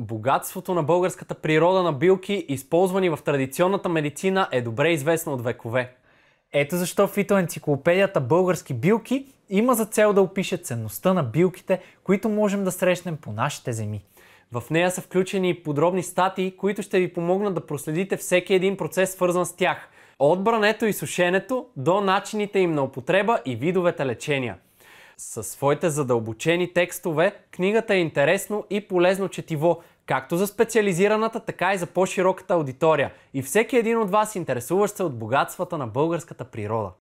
Богатството на българската природа на билки, използвани в традиционната медицина, е добре известно от векове. Ето защо фитоенциклопедията Български билки има за цел да опише ценността на билките, които можем да срещнем по нашите земи. В нея са включени и подробни статии, които ще ви помогнат да проследите всеки един процес, свързан с тях. От брането и сушенето до начините им на употреба и видовете лечения – със своите задълбочени текстове, книгата е интересно и полезно четиво, както за специализираната, така и за по-широката аудитория. И всеки един от вас, интересуващ се от богатствата на българската природа.